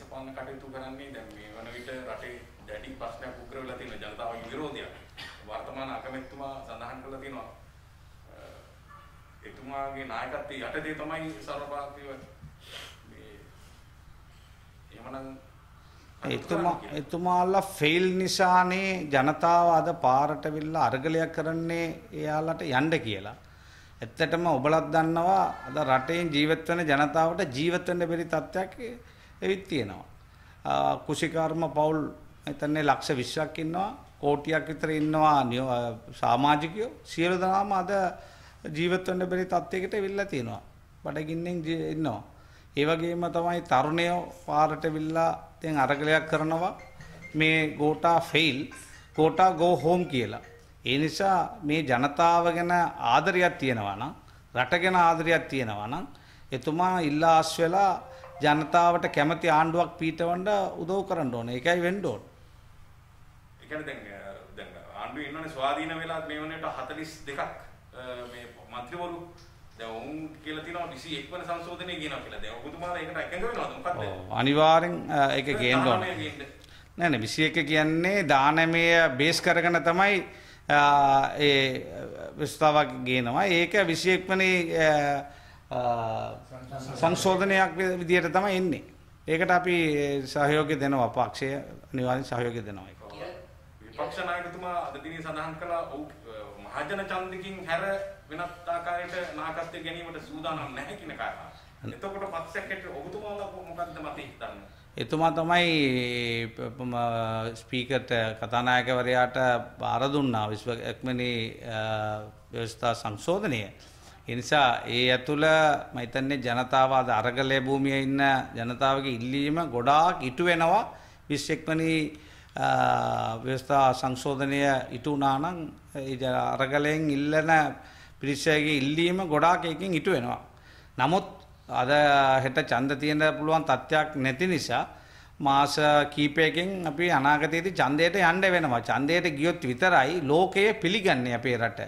දේශපාලන කටයුතු කරන්නේ දැන් මේ වන විට රටේ දැඩි ප්‍රශ්නයක් උග්‍ර වෙලා තියෙන ජනතාවගේ විරෝධයක්. වර්තමාන අගමැතිතුමා සඳහන් කළා තියෙනවා එතුමාගේ නායකත්වයේ යටදී තමයි සර්වභාරතීය මේ එහෙමනම් එතුමා එතුමාලා ෆේල් නිසානේ ජනතාව අද පාරට විල්ලා අ르ගලයක් කරන්නේ එයාලට යන්න කියලා. ඇත්තටම ඔබලත් දන්නවා අද රටේ ජීවත් වෙන ජනතාවට ජීවත් වෙන්න බැරි තත්ත්වයක් ඇවිත් තියෙනවා. කුෂිකර්ම පවුල් එතන්නේ ලක්ෂ 20ක් ඉන්නවා කෝටියක් විතර ඉන්නවා සමාජිකයෝ සියලු දෙනාම අද ජීවත් වෙන්න බැරි තත්යකට වෙලා තියෙනවා. බඩගින්නෙන් ඉන්නවා. ඒ වගේම තමයි තරුණයෝ පාරට විල්ලා දැන් අරගලයක් කරනවා මේ Gota fail Gota go home කියලා. ඒ නිසා මේ ජනතාව ගැන ආදරයක් තියෙනවා නම් රට ගැන ආදරයක් තියෙනවා නම් එතුමා ඉල්ලා අස් වෙලා ජනතාවට කැමති ආණ්ඩුවක් පීටවන්න උදව් කරන්න ඕනේ. ඒකයි වෙන්න ඕනේ. ඒ කියන්නේ දැන් දැන් ආණ්ඩුවේ ඉන්නනේ ස්වාධීන වෙලා මේ වනේට 42ක් මේ മന്ത്രിවරු දැන් වුන් කියලා තියෙනවා 21 වෙනි සංශෝධනය කියනවා කියලා. දැන් ඔබතුමාලා ඒකට එකඟ වෙනවද මොකක්ද? ඔව් අනිවාර්යෙන් ඒක ගේන්න ඕනේ. නෑ නෑ 21 කියන්නේ දානමය බේස් කරගෙන තමයි ඒ විස්තාවක් ගේනවා. ඒක 21 වෙනි සංශෝධනයක් විදිහට තමයි එන්නේ. ඒකට අපි සහයෝගය දෙනවා පක්ෂය අනිවාර්යෙන් සහයෝගය දෙනවා ඒක. විපක්ෂ නායකතුමා අද දිනේ සඳහන් කළා ඔව් මහජන ඡන්දකින් හැර වෙනත් ආකාරයකට නායකත්වය ගැනීමට සූදානම් නැහැ කියන කාරණා. එතකොට පක්ෂයක් ඇට ඔබතුමාලා මොකද්ද මතේ හිතන්නේ? එතුමා තමයි ස්පීකර්ට කතානායකවරයාට බාර දුන්නා විශ්ව එක්මනී ව්‍යවස්ථා සංශෝධනය. එනිසා ඒ ඇතුළ මහිතන්නේ ජනතාව අද අරගලය භූමියේ ඉන්න ජනතාවගේ ඉල්ලීම ගොඩාක් ඉටු වෙනවා විශ්වෙක්මනී ව්‍යවස්ථා සංශෝධනය ඉටු වුණා නම් අරගලයෙන් ඉල්ලන පිරිසගේ ඉල්ලීම ගොඩාක් එකකින් ඉටු වෙනවා. නමුත් අද හෙට ඡන්ද තියෙන්න පුළුවන් තත්ත්වයක් නැති නිසා මාස කීපයකින් අපි අනාගතයේදී ඡන්දයට යන්න වෙනවා. ඡන්දයට ගියොත් විතරයි ලෝකය පිළිගන්නේ අපේ රට.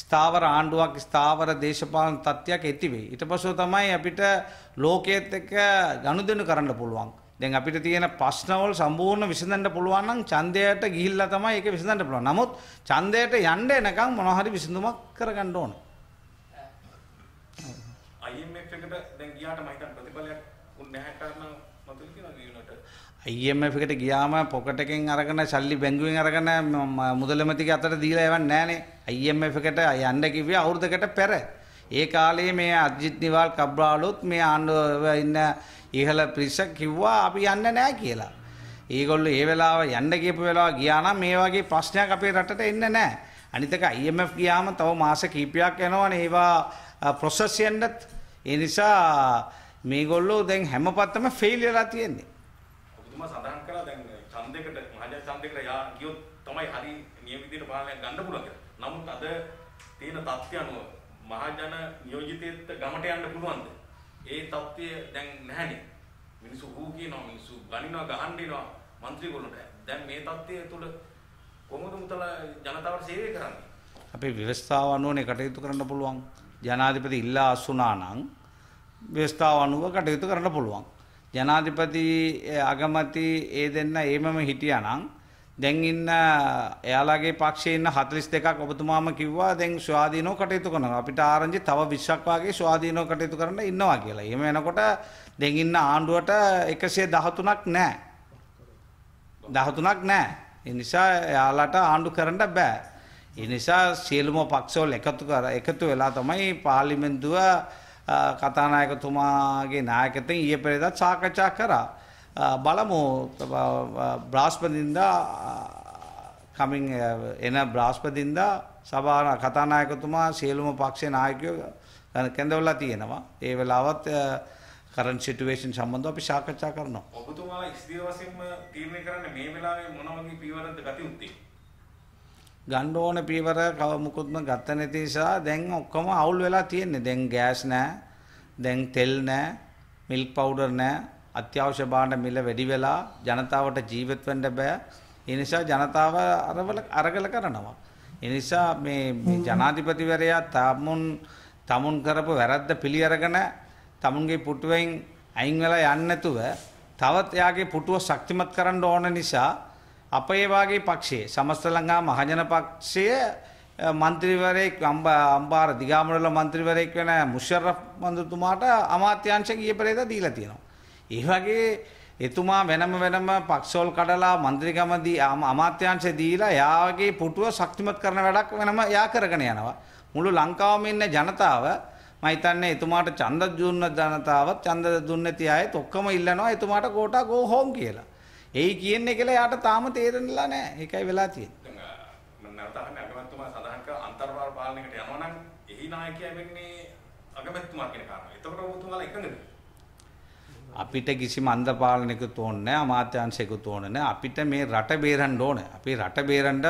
ස්ථාවර ආණ්ඩුවක් ස්ථාවර දේශපාලන තත්ත්වයක් ඇති වෙයි. ඊට පස්සෙ තමයි අපිට ලෝකයේත් එක්ක ගනුදෙනු කරන්න පුළුවන්. දැන් අපිට තියෙන ප්‍රශ්නවල සම්පූර්ණ විසඳන්න පුළුවන් නම් ඡන්දයට ගිහිල්ලා තමයි ඒක විසඳන්න පුළුවන්. නමුත් ඡන්දයට යන්න එනකම් මොනවා හරි විසඳුමක් කරගන්න ඕන. IMF එකට දැන් ගියාට මම හිතන්නේ ප්‍රතිඵලයක් නැහැ කරන මතුවේ කියලා කියනට IMF එකට ගියාම පොකට් එකෙන් අරගෙන සල්ලි බැංකුවෙන් අරගෙන මුදලමැතිගේ අතට දීලා යවන්නේ නැහනේ. IMF එකට යන්න කිව්වේ අවුරුද්දකට පෙර. ඒ කාලේ මේ අජිත් නිවාල් කබ්‍රාලුත් මේ ආණ්ඩුව ඉන්න ඉහළ පිරිස කිව්වා අපි යන්න නෑ කියලා. ඒගොල්ලෝ ඒ වෙලාව යන්න කියපු වෙලාව ගියා නම් මේ වගේ ප්‍රශ්නයක් අපේ රටට එන්නේ නෑ. අනිත් එක IMF ගියාම තව මාස කීපයක් යනවනේ ඒවා ප්‍රොසෙස් යන්නත්. ඒ නිසා මේගොල්ලෝ දැන් හැමපත්තම ෆේල් වෙලා තියෙන්නේ. ඔබතුමා සඳහන් කළා දැන් ඡන්දයකට මහජන ඡන්දයකට ගියොත් තමයි හරි නියම විදිහට පාලනය ගන්න පුළුවන් කියලා. අද තියෙන தත්ත්වය අනුව මහජන නියෝජිතයෙක්ට ගමට යන්න පුළුවන්ද? ඒ தත්ත්වය දැන් නැහැනේ. මිනිස්සු හූ කියනවා මිනිස්සු ගණිනවා ගහන්න දෙනවා മന്ത്രിගොල්ලන්ට. දැන් මේ தත්ත්වය තුළ කොහොමද මුතලා ජනතාවට සේවය කරන්නේ? අපේ ව්‍යවස්ථාව අනුවනේ කටයුතු කරන්න පුළුවන්. ජනාධිපති ඉල්ලා අසුනා නම් ව්‍යවස්ථාව අනුව කටයුතු කරන්න පුළුවන්. ජනාධිපති අගමැති ඒ දෙන්න ඒමම හිටියා නම් දැන් ඉන්න එයාලගේ පක්ෂේ ඉන්න 42ක් ඔබතුමාම කිව්වා දැන් ස්වාධීනව කටයුතු කරනවා. අපිට ආරංචි තව 20ක් වාගේ ස්වාධීනව කටයුතු කරන්න ඉන්නවා කියලා. එහෙම එනකොට දැන් ඉන්න ආණ්ඩුවට 113ක් නැහැ. 13ක් නැහැ. ඒ නිසා එයාලට ආණ්ඩු කරන්න බෑ. ඒ නිසා සියලුම පක්ෂවල එකතු කර එකතු වෙලා තමයි පාර්ලිමේන්තුව කතානායකතුමාගේ නායකත්වයෙන් ඊයේ පෙරේදා සාකච්ඡා කරා. බලමු බ්‍රාස්්පතින්දා කමින් එන බ්‍රාස්්පතින්දා සභාන කතානායකතුමා සියලුම පක්ෂේ නායකයෝ කැඳවල්ලා තියෙනවා. ඒ වෙලාවත් කරන් සිටුවේෂන් සම්බන්ධව අපි සාකච්ඡා කරනවා. ඔබතුමා ස්ථීර වශයෙන්ම තීරණය කරන්නේ මේ වෙලාවේ මොන වගේ පියවරක්ද ගත යුත්තේ? ගන්න ඕන පියවර කව මුකුත්ම ගත නැති නිසා දැන් ඔක්කොම අවුල් වෙලා තියෙන්නේ. දැන් ගෑස් නැහැ. දැන් තෙල් නැහැ. මිල්ක් පවුඩර් නැහැ. අත්‍යවශ්‍ය භාණ්ඩ මිල වැඩි වෙලා ජනතාවට ජීවත් වෙන්න බෑ. ඒ නිසා ජනතාව අරවල අරගල කරනවා. ඒ නිසා මේ ජනාධිපතිවරයා තමුන් තමුන් කරපු වැරද්ද පිළි අරගෙන තමුන්ගේ පුටුවෙන් අයින් වෙලා යන්නේ නැතුව තවත් එයාගේ පුටුව ශක්තිමත් කරන්න ඕන නිසා අපේ වාගේ පක්ෂයේ සමස්ත ලංකා මහජන පක්ෂයේ මන්ත්‍රීවරයෙක් අම්බාර දිගාමුණල මන්ත්‍රීවරයෙක් වෙන මුෂර්රෆ් මන්ත්‍රතුමාට අමාත්‍යාංශ ගිය පෙරේදා දීලා තියෙනවා. ඒ වගේ එතුමා වෙනම වෙනම පක්ෂෝල් කඩලා මන්ත්‍රීකමදී අමාත්‍යංශය දීලා යාගේ පුටුව ශක්තිමත් කරන වැඩක් වෙනම යා කරගෙන යනවා. මුළු ලංකාවම ඉන්න ජනතාව මම හිතන්නේ එතුමාට ඡන්ද දුන්න ජනතාවත් ඡන්ද දුන්නේ නැති අයත් ඔක්කොම ඉල්ලනවා එතුමාට කෝටා go home කියලා. එයි කියන්නේ කියලා යාට තාම තේරෙන්නලා නැහැ. ඒකයි වෙලා තියෙන්නේ. නැවතහන්නේ අගමැතිතුමා සඳහන් කර අන්තර්වාර පාලනයකට යනවා නම් එහි නායකයා වෙන්නේ අගමැතිතුමා කියන කාරණා. එතකොට ඔබතුමාලා එකඟද? අපිට කිසි මන්දපාලනයකුත් ඕනේ නැහැ අමාත්‍යාංශයකුත් ඕනේ නැහැ අපිට මේ රට බේරන්න ඕනේ අපි රට බේරන්න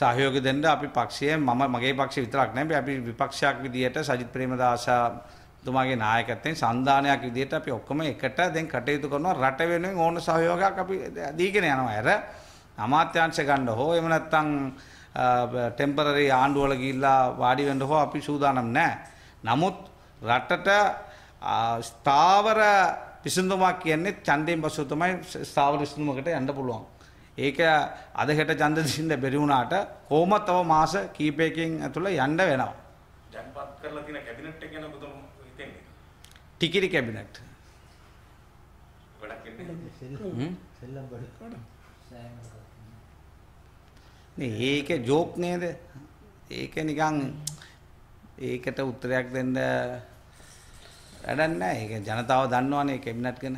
සහයෝගය දෙන්න අපි පක්ෂයේ මම මගේ පක්ෂය විතරක් නෙමෙයි අපි විපක්ෂයක් විදියට සජිත් ප්‍රේමදාසතුමාගේ නායකත්වයෙන් සන්දානයක් විදියට අපි ඔක්කොම එකට දැන් කටයුතු කරනවා රට වෙනුවෙන් ඕන සහයෝගයක් අපි දීගෙන යනවා අර අමාත්‍යාංශ ගන්න හෝ එහෙම නැත්නම් ටෙම්පරරි ආණ්ඩුවල ගිහිල්ලා වාඩි වෙන්න හෝ අපි සූදානම් නැහැ නමුත් රටට ස්ථාවර විසඳුමක් කියන්නේ ඡන්දයෙන් පසුව තමයි ස්ථාවර විසඳුමකට යන්න පුළුවන්. ඒක අදහෙට ඡන්ද දෙන්න බැරි වුණාට කොහොමද තව මාස කීපයකින් ඇතුළේ යන්න වෙනවා. දැන්පත් කරලා තියෙන කැබිනට් එක ගැන ඔබතුම හිතන්නේ. ටිකිරි කැබිනට්. ගොඩක් ඉන්නේ. ඒක ජෝක් නේද? ඒක නිකන් ඒකට උත්තරයක් දෙන්න වැඩක් නැහැ. ඒක ජනතාව දන්නවනේ කැබිනට් ගැන.